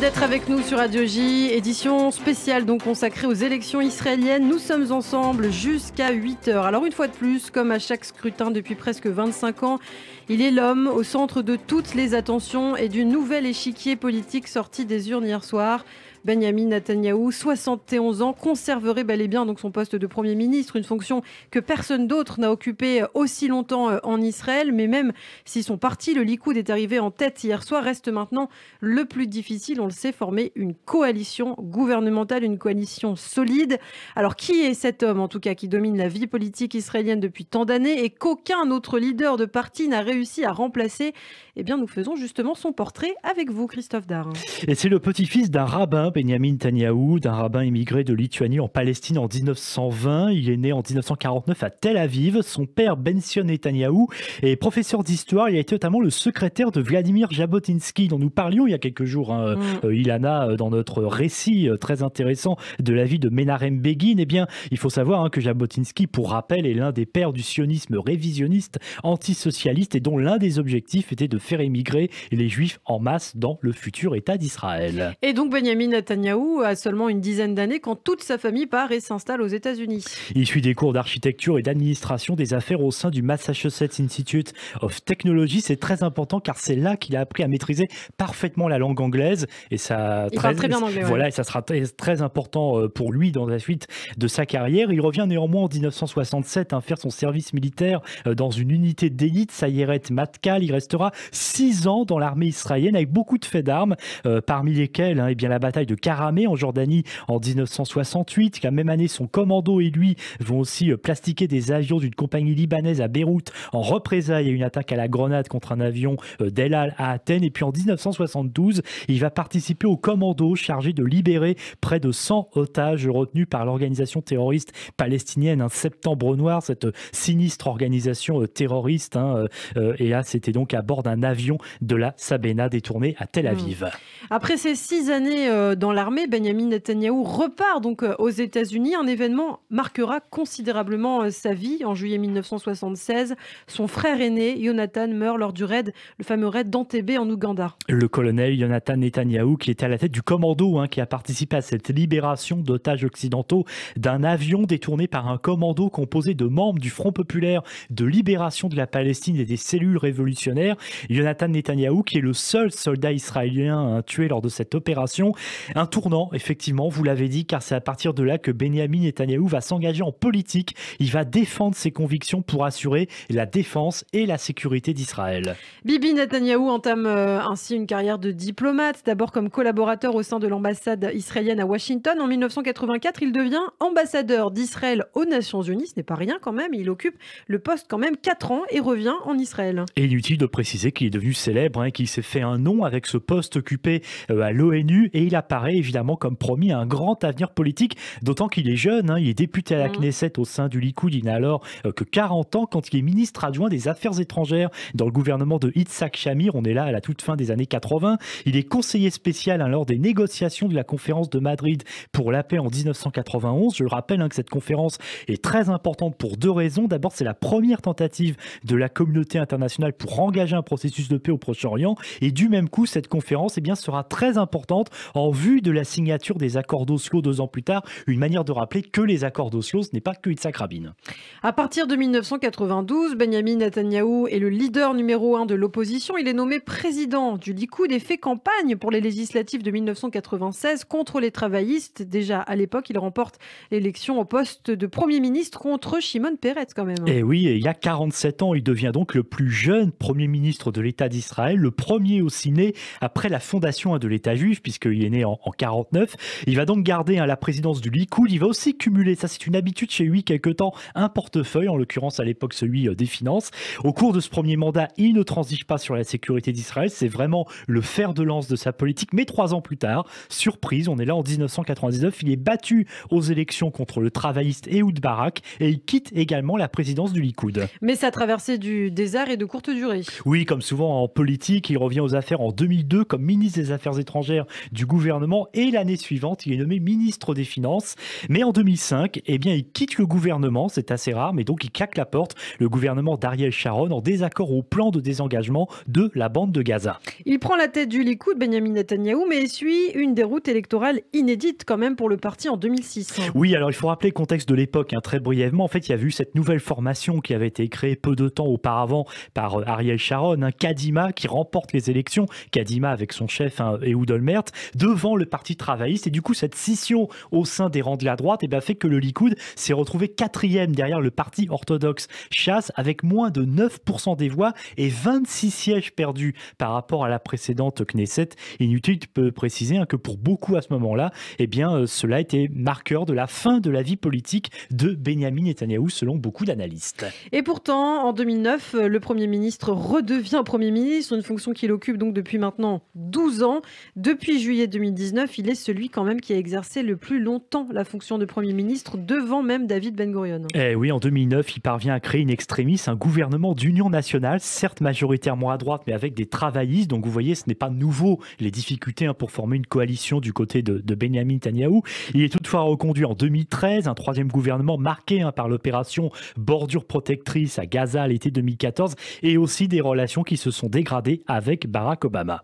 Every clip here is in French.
d'être avec nous sur Radio J, édition spéciale donc consacrée aux élections israéliennes. Nous sommes ensemble jusqu'à 8 heures. Alors une fois de plus, comme à chaque scrutin depuis presque 25 ans, il est l'homme au centre de toutes les attentions et du nouvel échiquier politique sorti des urnes hier soir. Benjamin Netanyahou, 71 ans, conserverait bel et bien donc son poste de Premier ministre, une fonction que personne d'autre n'a occupée euh, aussi longtemps euh, en Israël. Mais même si son parti, le Likoud, est arrivé en tête hier soir, reste maintenant le plus difficile, on le sait, former une coalition gouvernementale, une coalition solide. Alors qui est cet homme, en tout cas, qui domine la vie politique israélienne depuis tant d'années et qu'aucun autre leader de parti n'a réussi à remplacer Eh bien, nous faisons justement son portrait avec vous, Christophe Darin. Et c'est le petit-fils d'un rabbin Benyamin Benjamin d'un rabbin immigré de Lituanie en Palestine en 1920. Il est né en 1949 à Tel Aviv. Son père, Bension Netanyahou, est professeur d'histoire. Il a été notamment le secrétaire de Vladimir Jabotinsky, dont nous parlions il y a quelques jours, Il hein. mm. euh, Ilana, euh, dans notre récit euh, très intéressant de la vie de Menarem Begin. Eh bien, il faut savoir hein, que Jabotinsky, pour rappel, est l'un des pères du sionisme révisionniste antisocialiste et dont l'un des objectifs était de faire émigrer les juifs en masse dans le futur État d'Israël. Et donc, Benjamin Netanyahou a seulement une dizaine d'années quand toute sa famille part et s'installe aux États-Unis. Il suit des cours d'architecture et d'administration des affaires au sein du Massachusetts Institute of Technology. C'est très important car c'est là qu'il a appris à maîtriser parfaitement la langue anglaise et ça très, très bien anglais, voilà et ça sera très, important euh, pour lui dans la suite de sa carrière. Il revient néanmoins en 1967 à faire son service militaire euh, dans une unité d'élite, Sayeret Matkal. Il restera six ans dans l'armée israélienne avec beaucoup de faits d'armes, euh, parmi lesquels et hein, eh bien la bataille de Karamé en Jordanie en 1968. La même année, son commando et lui vont aussi euh, plastiquer des avions d'une compagnie libanaise à Beyrouth en représailles à une attaque à la grenade contre un avion euh, d'El Al à Athènes. Et puis en 1972, il va participer au commando chargé de libérer près de 100 otages retenus par l'organisation terroriste palestinienne, un Septembre Noir, cette euh, sinistre organisation terroriste. Hein, et là, c'était donc à bord d'un avion de la Sabena détourné à Tel hmm. Aviv. Après ces six années dans l'armée. Benjamin Netanyahu repart donc euh, aux États-Unis. Un événement marquera considérablement euh, sa vie. En juillet 1976, son frère aîné, Jonathan, meurt lors du raid, le fameux raid d'Entebbe en Ouganda. Le colonel Jonathan Netanyahu, qui était à la tête du commando, hein, qui a participé à cette libération d'otages occidentaux d'un avion détourné par un commando composé de membres du Front populaire de libération de la Palestine et des cellules révolutionnaires. Jonathan Netanyahu, qui est le seul soldat israélien hein, tué lors de cette opération, un tournant, effectivement, vous l'avez dit, car c'est à partir de là que Benjamin Netanyahu va s'engager en politique. Il va défendre ses convictions pour assurer la défense et la sécurité d'Israël. Bibi Netanyahu entame euh, ainsi une carrière de diplomate, d'abord comme collaborateur au sein de l'ambassade israélienne à Washington. En 1984, il devient ambassadeur d'Israël aux Nations Unies. Ce n'est pas rien quand même. Il occupe le poste quand même 4 ans et revient en Israël. Et inutile de préciser qu'il est devenu célèbre, et hein, qu'il s'est fait un nom avec ce poste occupé euh, à l'ONU et il apparaît évidemment, comme promis, un grand avenir politique, d'autant qu'il est jeune, hein, il est député à la mm. Knesset au sein du Likoud, il n'a alors euh, que 40 ans quand il est ministre adjoint des Affaires étrangères dans le gouvernement de Yitzhak Shamir, on est là à la toute fin des années 80, il est conseiller spécial hein, lors des négociations de la conférence de Madrid pour la paix en 1991, je le rappelle hein, que cette conférence est très importante pour deux raisons, d'abord c'est la première tentative de la communauté internationale pour engager un processus de paix au Proche-Orient, et du même coup cette conférence et eh bien, sera très importante en vue de la signature des accords d'Oslo deux ans plus tard, une manière de rappeler que les accords d'Oslo, ce n'est pas que Yitzhak Rabin. À partir de 1992, Benjamin Netanyahu est le leader numéro un de l'opposition. Il est nommé président du Likoud et fait campagne pour les législatives de 1996 contre les travaillistes. Déjà à l'époque, il remporte l'élection au poste de Premier ministre contre Shimon Peretz quand même. Eh et oui, il y a 47 ans, il devient donc le plus jeune Premier ministre de l'État d'Israël, le premier aussi né après la fondation de l'État juif, puisqu'il est né en en 49. Il va donc garder hein, la présidence du Likoud. Il va aussi cumuler, ça c'est une habitude chez lui quelque temps, un portefeuille, en l'occurrence à l'époque celui euh, des finances. Au cours de ce premier mandat, il ne transige pas sur la sécurité d'Israël. C'est vraiment le fer de lance de sa politique. Mais trois ans plus tard, surprise, on est là en 1999, il est battu aux élections contre le travailliste Ehud Barak et il quitte également la présidence du Likoud. Mais sa traversée du désert est de courte durée. Oui, comme souvent en politique, il revient aux affaires en 2002 comme ministre des Affaires étrangères du gouvernement et l'année suivante, il est nommé ministre des Finances. Mais en 2005, eh bien, il quitte le gouvernement, c'est assez rare, mais donc il claque la porte, le gouvernement d'Ariel Sharon, en désaccord au plan de désengagement de la bande de Gaza. Il prend la tête du Likoud, Benjamin Netanyahu, mais suit une déroute électorale inédite quand même pour le parti en 2006. Oui, alors il faut rappeler le contexte de l'époque, hein, très brièvement. En fait, il y a eu cette nouvelle formation qui avait été créée peu de temps auparavant par euh, Ariel Sharon, un hein, Kadima qui remporte les élections, Kadima avec son chef hein, Ehud Olmert, devant le parti travailliste. Et du coup, cette scission au sein des rangs de la droite et eh bien, fait que le Likoud s'est retrouvé quatrième derrière le parti orthodoxe Chasse avec moins de 9% des voix et 26 sièges perdus par rapport à la précédente Knesset. Inutile de préciser hein, que pour beaucoup à ce moment-là, eh bien, euh, cela était marqueur de la fin de la vie politique de Benjamin Netanyahu, selon beaucoup d'analystes. Et pourtant, en 2009, euh, le Premier ministre redevient Premier ministre, une fonction qu'il occupe donc depuis maintenant 12 ans. Depuis juillet 2010, il est celui quand même qui a exercé le plus longtemps la fonction de Premier ministre, devant même David Ben Gurion. Eh oui, en 2009, il parvient à créer une extrémiste, un gouvernement d'union nationale, certes majoritairement à droite, mais avec des travaillistes. Donc vous voyez, ce n'est pas nouveau les difficultés hein, pour former une coalition du côté de, de Benjamin Netanyahu. Il est toutefois reconduit en 2013, un troisième gouvernement marqué hein, par l'opération Bordure protectrice à Gaza l'été 2014, et aussi des relations qui se sont dégradées avec Barack Obama.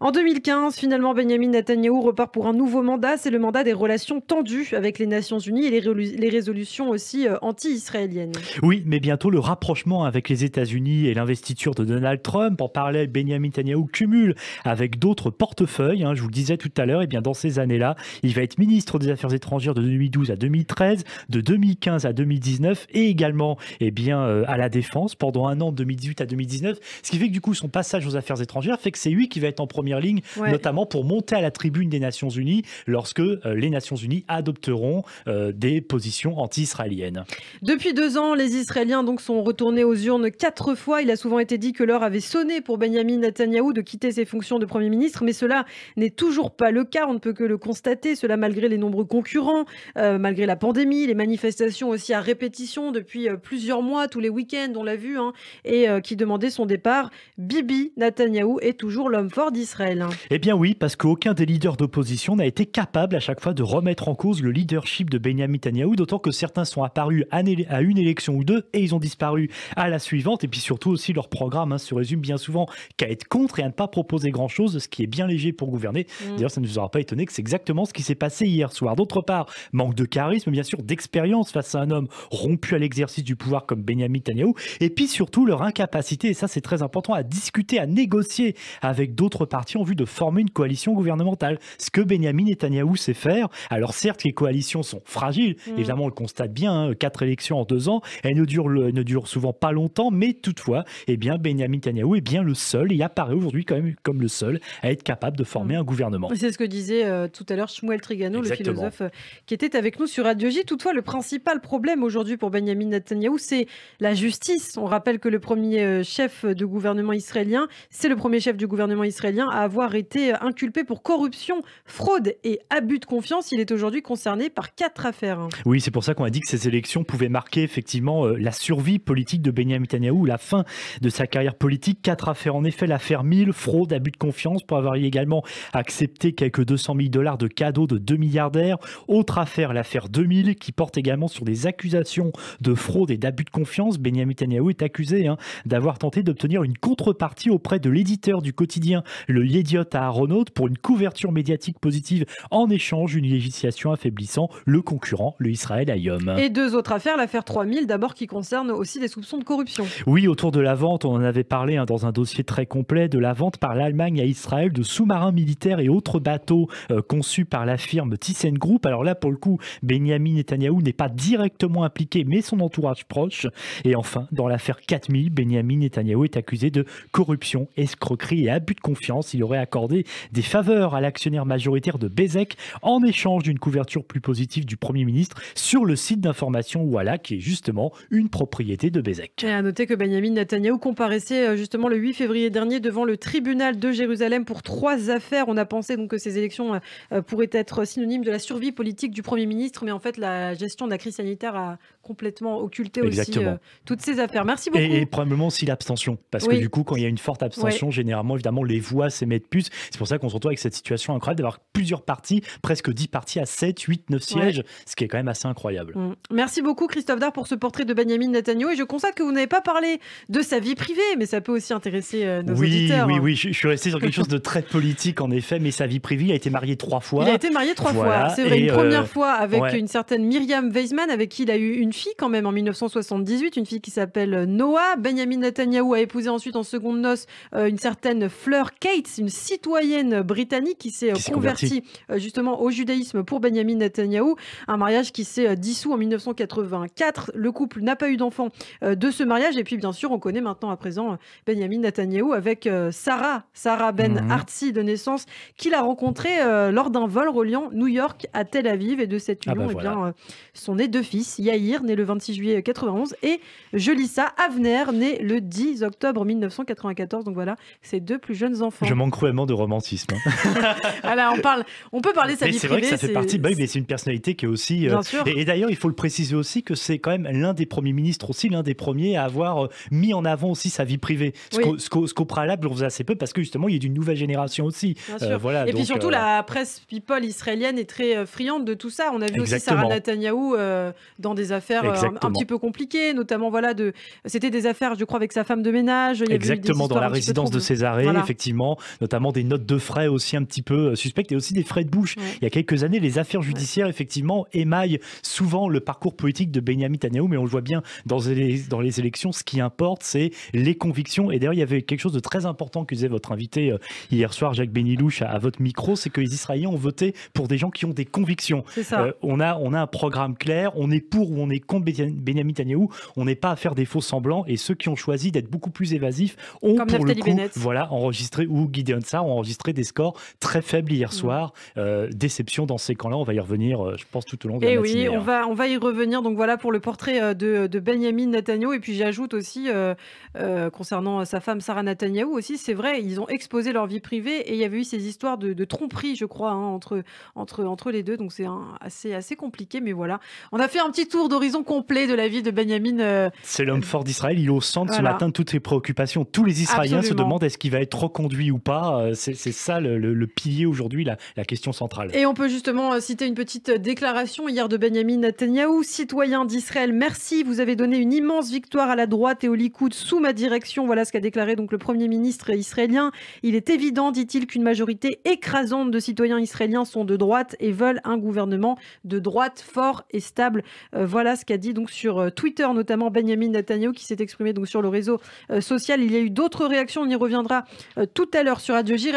En 2015, finalement, Benjamin Netanyahu repart pour un nouveau mandat, c'est le mandat des relations tendues avec les Nations Unies et les, résolutions aussi euh, anti-israéliennes. Oui, mais bientôt le rapprochement avec les États-Unis et l'investiture de Donald Trump, en parallèle Benjamin Netanyahu cumule avec d'autres portefeuilles, hein, je vous le disais tout à l'heure, et bien dans ces années-là, il va être ministre des Affaires étrangères de 2012 à 2013, de 2015 à 2019 et également et eh bien, euh, à la défense pendant un an de 2018 à 2019, ce qui fait que du coup son passage aux Affaires étrangères fait que c'est lui qui va être en première ligne, notamment pour monter à la tribune des Nations Unies lorsque euh, les Nations Unies adopteront euh, des positions anti-israéliennes. Depuis deux ans, les Israéliens donc sont retournés aux urnes quatre fois. Il a souvent été dit que l'heure avait sonné pour Benjamin Netanyahou de quitter ses fonctions de Premier ministre, mais cela n'est toujours pas le cas. On ne peut que le constater, cela malgré les nombreux concurrents, euh, malgré la pandémie, les manifestations aussi à répétition depuis plusieurs mois, tous les week-ends, on l'a vu, hein, et qui demandaient son départ. Bibi Netanyahou est toujours l'homme fort d'Israël. Eh bien oui, parce qu'aucun des leaders d'opposition n'a été capable à chaque fois de remettre en cause le leadership de Benjamin Netanyahu, d'autant que certains sont apparus à une élection ou deux et ils ont disparu à la suivante. Et puis surtout aussi leur programme hein, se résume bien souvent qu'à être contre et à ne pas proposer grand-chose, ce qui est bien léger pour gouverner. Mm. D'ailleurs, ça ne vous aura pas étonné que c'est exactement ce qui s'est passé hier soir. D'autre part, manque de charisme, bien sûr, d'expérience face à un homme rompu à l'exercice du pouvoir comme Benjamin Netanyahu, et puis surtout leur incapacité, et ça c'est très important, à discuter, à négocier avec d'autres partis en vue de former une coalition gouvernementale ce que Benjamin Netanyahu sait faire. Alors certes, les coalitions sont fragiles, mm. évidemment on le constate bien, hein, quatre élections en deux ans, elles ne durent, souvent pas longtemps, mais toutefois, eh bien, Benjamin Netanyahou est bien le seul, il apparaît aujourd'hui quand même comme le seul à être capable de former mm. un gouvernement. C'est ce que disait euh, tout à l'heure Shmuel Trigano, le philosophe euh, qui était avec nous sur Radio J. Toutefois, le principal problème aujourd'hui pour Benjamin Netanyahu, c'est la justice. On rappelle que le premier euh, chef de gouvernement israélien, c'est le premier chef du gouvernement israélien à avoir été inculpé pour corruption fraude et abus de confiance, il est aujourd'hui concerné par quatre affaires. Oui, c'est pour ça qu'on a dit que ces élections pouvaient marquer effectivement euh, la survie politique de Benjamin Netanyahu, la fin de sa carrière politique. Quatre affaires en effet, l'affaire 1000, fraude, abus de confiance, pour avoir également accepté quelques 200 000 dollars de cadeaux de deux milliardaires. Autre affaire, l'affaire 2000, qui porte également sur des accusations de fraude et d'abus de confiance. Benjamin Netanyahu est accusé hein, d'avoir tenté d'obtenir une contrepartie auprès de l'éditeur du quotidien Le Yediot à Aronaut, pour une couverture médiatique médiatique positive en échange d'une législation affaiblissant le concurrent, le Israël Ayom. Et deux autres affaires, l'affaire 3000 d'abord qui concerne aussi des soupçons de corruption. Oui, autour de la vente, on en avait parlé hein, dans un dossier très complet, de la vente par l'Allemagne à Israël de sous-marins militaires et autres bateaux euh, conçus par la firme Thyssen Group. Alors là, pour le coup, Benjamin Netanyahou n'est pas directement impliqué, mais son entourage proche. Et enfin, dans l'affaire 4000, Benjamin Netanyahou est accusé de corruption, escroquerie et abus de confiance. Il aurait accordé des faveurs à l'action majoritaire de Bezek en échange d'une couverture plus positive du Premier ministre sur le site d'information Walla, qui est justement une propriété de Bezek. Et à noter que Benjamin Netanyahu comparaissait euh, justement le 8 février dernier devant le tribunal de Jérusalem pour trois affaires. On a pensé donc que ces élections euh, euh, pourraient être synonymes de la survie politique du Premier ministre, mais en fait la gestion de la crise sanitaire a complètement occulté aussi toutes ces affaires. Merci beaucoup. Et, probablement aussi l'abstention, parce que du coup quand il y a une forte abstention, généralement évidemment les voix s'émettent plus. C'est pour ça qu'on se retrouve avec cette situation incroyable d'avoir plusieurs parties, presque 10 partis à 7, 8, 9 sièges, ce qui est quand même assez incroyable. Mm. Merci beaucoup Christophe Dard pour ce portrait de Benjamin Netanyahu et je constate que vous n'avez pas parlé de sa vie privée, mais ça peut aussi intéresser euh, nos auditeurs. Oui, hein. oui, je, suis resté sur quelque chose de très politique en effet, mais sa vie privée, il a été marié trois fois. Il a été marié trois fois, c'est vrai, une première euh, fois avec une certaine Myriam Weisman, avec qui il a eu une fille quand même en 1978, une fille qui s'appelle euh, Noah. Benjamin Netanyahu a épousé ensuite en seconde noce une certaine Fleur Cates, une citoyenne britannique qui euh, converti, euh, justement au judaïsme pour Benjamin Netanyahu, un mariage qui s'est euh, dissous en 1984. Le couple n'a pas eu d'enfant de ce mariage. Et puis, bien sûr, on connaît maintenant à présent Benjamin Netanyahu avec Sarah, Sarah Ben mhm. Artzi de naissance, qu'il a rencontré lors d'un vol reliant New York à Tel Aviv. Et de cette ah bah union, eh bien, sont nés deux fils, Yair, né le 26 juillet 91, et Jolissa Avner, né le 10 octobre 1994. Donc voilà, ces deux plus jeunes enfants. Je manque cruellement de romantisme. Hein. on, parle, on peut parler de sa vie privée. C'est vrai que ça fait partie, bah mais c'est une personnalité qui est aussi. Euh, et, d'ailleurs, il faut le préciser aussi que c'est quand même l'un des premiers ministres aussi, l'un des premiers à avoir euh, mis en avant aussi sa vie privée. Ce qu'au préalable, on faisait assez peu parce que justement, il y a d'une nouvelle génération aussi. Euh, voilà, et puis surtout, la presse people israélienne est très friande de tout ça. On a vu aussi Sarah Netanyahu dans des affaires un, petit peu compliquées, notamment, voilà, de c'était des affaires, je crois, avec sa femme de ménage. exactement, dans la résidence de Césarée, effectivement, notamment des notes de frais aussi un petit peu peu suspectes et aussi des frais de bouche. Il y a quelques années, les affaires judiciaires, effectivement, émaillent souvent le parcours politique de Benjamin Netanyahu, mais on le voit bien dans les, dans les élections, ce qui importe, c'est les convictions. Et d'ailleurs, il y avait quelque chose de très important que disait votre invité euh, hier soir, Jacques Benilouche, à, votre micro, c'est que les Israéliens ont voté pour des gens qui ont des convictions. Euh, on, a, on a un programme clair, on est pour ou on est contre Benjamin Netanyahu, on n'est pas à faire des faux semblants, et ceux qui ont choisi d'être beaucoup plus évasifs ont, pour le coup, voilà, enregistré, ou Gideon Sarr, ont enregistré des scores très faibles faible hier mm. soir. Euh, déception dans ces camps-là. On va y revenir, euh, je pense, tout au long de la et eh oui, on hein. va, on va y revenir. Donc voilà pour le portrait euh, de, de Benjamin Netanyahu. Et puis j'ajoute aussi, concernant sa femme Sarah Netanyahu aussi, c'est vrai, ils ont exposé leur vie privée et il y avait eu ces histoires de, tromperie, je crois, hein, entre, entre, entre les deux. Donc c'est assez, assez compliqué, mais voilà. On a fait un petit tour d'horizon complet de la vie de Benjamin. C'est l'homme fort d'Israël. Il est au centre ce matin de toutes ses préoccupations. Tous les Israéliens se demandent est-ce qu'il va être reconduit ou pas. C'est ça le, le, le pilier aujourd'hui la, question centrale. Et on peut justement euh, citer une petite euh, déclaration hier de Benjamin Netanyahou, citoyen d'Israël. Merci, vous avez donné une immense victoire à la droite et au Likoud sous ma direction. Voilà ce qu'a déclaré donc le Premier ministre israélien. Il est évident, dit-il, qu'une majorité écrasante de citoyens israéliens sont de droite et veulent un gouvernement de droite fort et stable. Euh, voilà ce qu'a dit donc sur Twitter notamment Benjamin Netanyahou qui s'est exprimé donc sur le réseau social. Il y a eu d'autres réactions, on y reviendra tout à l'heure sur Radio J.